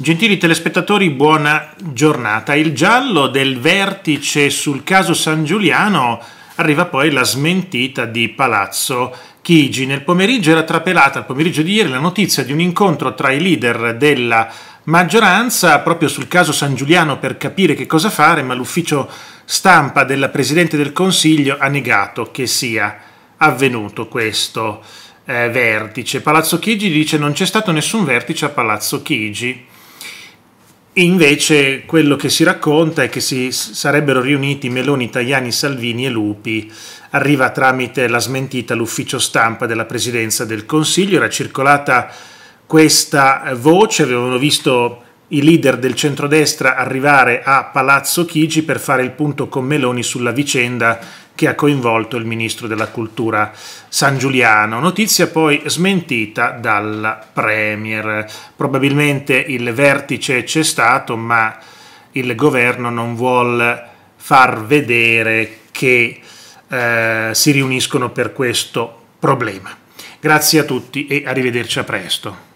Gentili telespettatori, buona giornata. Il giallo del vertice sul caso San Giuliano arriva poi la smentita di Palazzo Chigi. Nel pomeriggio era trapelata, il pomeriggio di ieri, la notizia di un incontro tra i leader della maggioranza proprio sul caso San Giuliano per capire che cosa fare, ma l'ufficio stampa della Presidente del Consiglio ha negato che sia avvenuto questo eh, vertice. Palazzo Chigi dice non c'è stato nessun vertice a Palazzo Chigi invece quello che si racconta è che si sarebbero riuniti Meloni, Tajani, Salvini e Lupi. Arriva tramite la smentita all'ufficio stampa della Presidenza del Consiglio. Era circolata questa eh, voce, avevano visto i leader del centrodestra arrivare a Palazzo Chigi per fare il punto con Meloni sulla vicenda che ha coinvolto il ministro della cultura San Giuliano. Notizia poi smentita dal Premier. Probabilmente il vertice c'è stato, ma il governo non vuole far vedere che eh, si riuniscono per questo problema. Grazie a tutti e arrivederci a presto.